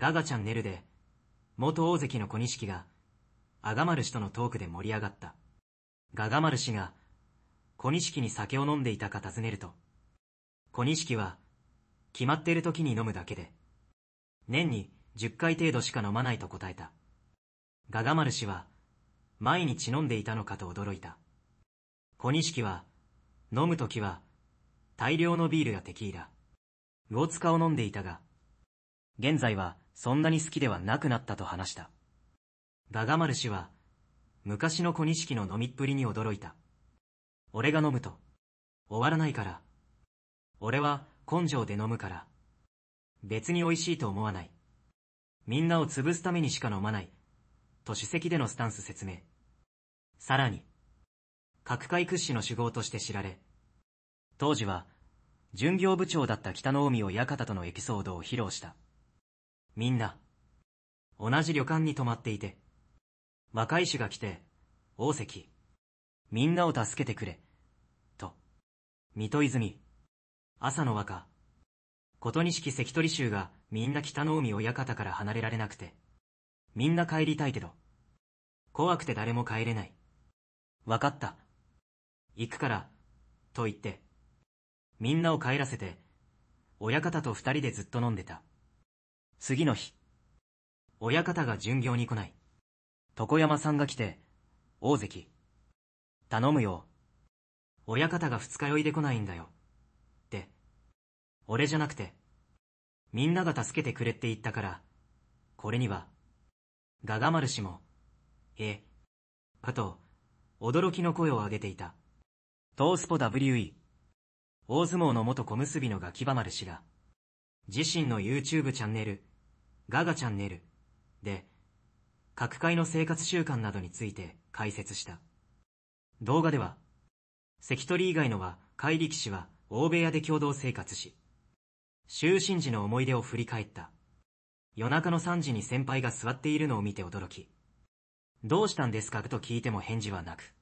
ガガチャンネルで、元大関の小錦が、アガマル氏とのトークで盛り上がった。ガガ丸氏が、小錦に酒を飲んでいたか尋ねると、小錦は、決まっている時に飲むだけで、年に10回程度しか飲まないと答えた。ガガ丸氏は、毎日飲んでいたのかと驚いた。小錦は、飲む時は、大量のビールやテキーラ、ウォツカを飲んでいたが、現在は、そんなに好きではなくなったと話した。だが丸氏は、昔の小錦の飲みっぷりに驚いた。俺が飲むと、終わらないから。俺は根性で飲むから。別に美味しいと思わない。みんなを潰すためにしか飲まない。と主席でのスタンス説明。さらに、各界屈指の主豪として知られ、当時は、巡業部長だった北の海を館とのエピソードを披露した。みんな、同じ旅館に泊まっていて、若い衆が来て、大関、みんなを助けてくれ、と、水戸泉、朝の若、琴錦関取衆がみんな北の海親方から離れられなくて、みんな帰りたいけど、怖くて誰も帰れない。わかった。行くから、と言って、みんなを帰らせて、親方と二人でずっと飲んでた。次の日、親方が巡業に来ない。床山さんが来て、大関。頼むよ。親方が二日酔いで来ないんだよ。って。俺じゃなくて、みんなが助けてくれって言ったから、これには、ガガマル氏も、え、かと、驚きの声を上げていた。トースポ WE。大相撲の元小結のガキバマル氏が、自身の YouTube チャンネル、ガガチャンネルで、各界の生活習慣などについて解説した。動画では、関取以外のは、怪力士は、大部屋で共同生活し、就寝時の思い出を振り返った。夜中の3時に先輩が座っているのを見て驚き、どうしたんですかと聞いても返事はなく、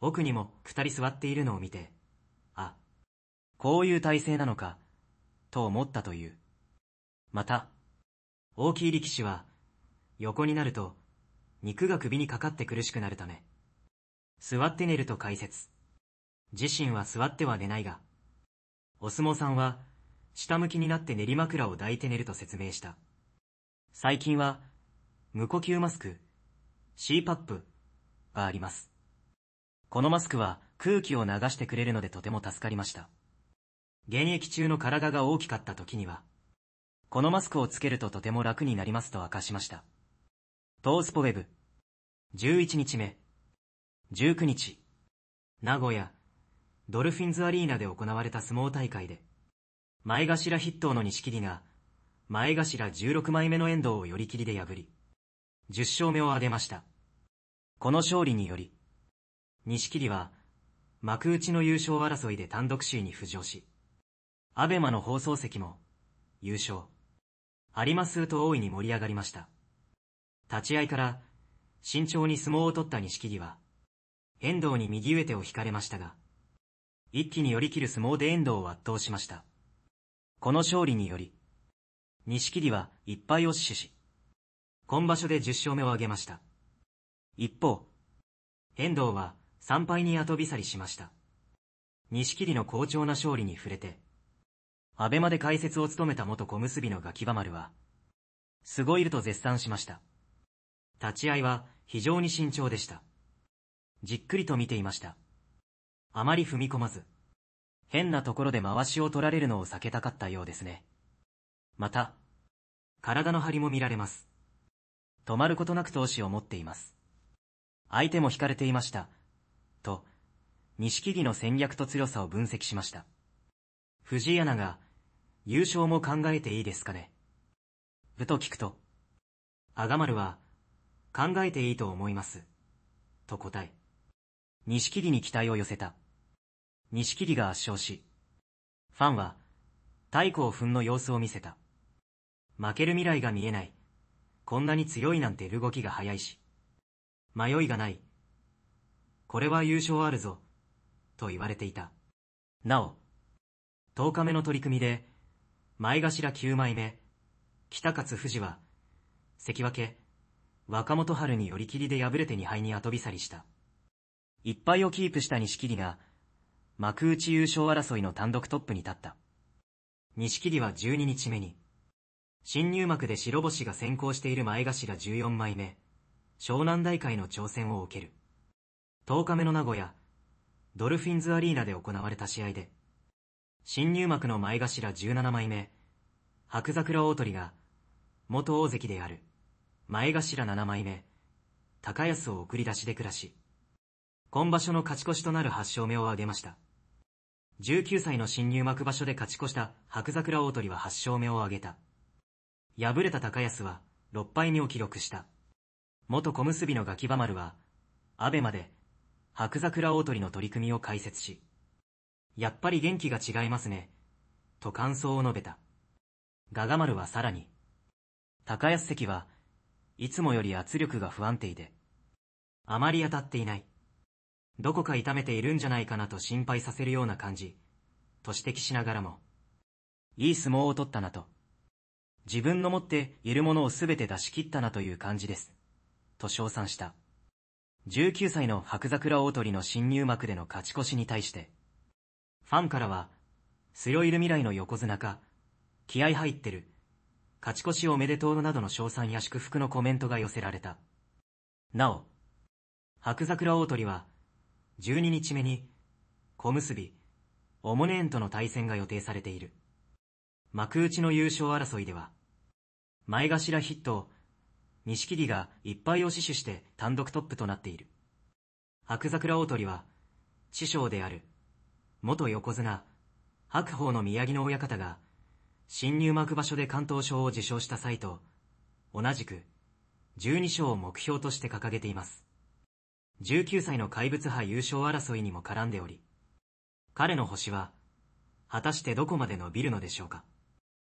奥にも二人座っているのを見て、あ、こういう体勢なのか、と思ったという。また、大きい力士は、横になると、肉が首にかかって苦しくなるため、座って寝ると解説。自身は座っては寝ないが、お相撲さんは、下向きになって練り枕を抱いて寝ると説明した。最近は、無呼吸マスク、CPAP があります。このマスクは空気を流してくれるのでとても助かりました。現役中の体が大きかった時には、このマスクをつけるととても楽になりますと明かしました。トースポウェブ。11日目。19日。名古屋。ドルフィンズアリーナで行われた相撲大会で、前頭筆頭の西木が、前頭16枚目の遠藤を寄り切りで破り、10勝目を挙げました。この勝利により、西木は、幕内の優勝争いで単独首位に浮上し、アベマの放送席も、優勝。ありますと大いに盛り上がりました。立ち合いから、慎重に相撲を取った錦木は、遠藤に右上手を引かれましたが、一気に寄り切る相撲で遠藤を圧倒しました。この勝利により、錦木は一敗を死守し、今場所で10勝目を挙げました。一方、遠藤は3敗に後び去りしました。錦木の好調な勝利に触れて、アベマで解説を務めた元小結のガキバマルは、すごいると絶賛しました。立ち合いは非常に慎重でした。じっくりと見ていました。あまり踏み込まず、変なところで回しを取られるのを避けたかったようですね。また、体の張りも見られます。止まることなく投資を持っています。相手も惹かれていました。と、錦木の戦略と強さを分析しました。藤井アナが、優勝も考えていいですかね。ふと聞くと、あがまるは、考えていいと思います。と答え、錦木に期待を寄せた。錦木が圧勝し、ファンは、太鼓を踏んの様子を見せた。負ける未来が見えない。こんなに強いなんて動きが早いし。迷いがない。これは優勝あるぞ。と言われていた。なお、10日目の取り組みで、前頭9枚目、北勝富士は、関脇、若元春に寄り切りで敗れて2敗に後飛去りした。1敗をキープした錦木が、幕内優勝争いの単独トップに立った。錦木は12日目に、新入幕で白星が先行している前頭14枚目、湘南大会の挑戦を受ける。10日目の名古屋、ドルフィンズアリーナで行われた試合で、新入幕の前頭17枚目、白桜大鳥が、元大関である、前頭7枚目、高安を送り出しで暮らし、今場所の勝ち越しとなる8勝目を挙げました。19歳の新入幕場所で勝ち越した白桜大鳥は8勝目を挙げた。敗れた高安は6敗目を記録した。元小結のガキバ丸は、アベまで白桜大鳥の取り組みを解説し、やっぱり元気が違いますね。と感想を述べた。ガガ丸はさらに、高安関はいつもより圧力が不安定で、あまり当たっていない。どこか痛めているんじゃないかなと心配させるような感じ、と指摘しながらも、いい相撲を取ったなと、自分の持っているものをすべて出し切ったなという感じです、と称賛した。19歳の白桜大鳥の新入幕での勝ち越しに対して、ファンからは、スロイル未来の横綱か、気合入ってる、勝ち越しおめでとうなどの賞賛や祝福のコメントが寄せられた。なお、白桜大鳥は、12日目に、小結、オモネーンとの対戦が予定されている。幕内の優勝争いでは、前頭ヒット、錦木が一敗を死守して単独トップとなっている。白桜大鳥は、師匠である元横綱、白鵬の宮城野親方が、新入幕場所で関東賞を受賞した際と、同じく、12賞を目標として掲げています。19歳の怪物派優勝争いにも絡んでおり、彼の星は、果たしてどこまで伸びるのでしょうか。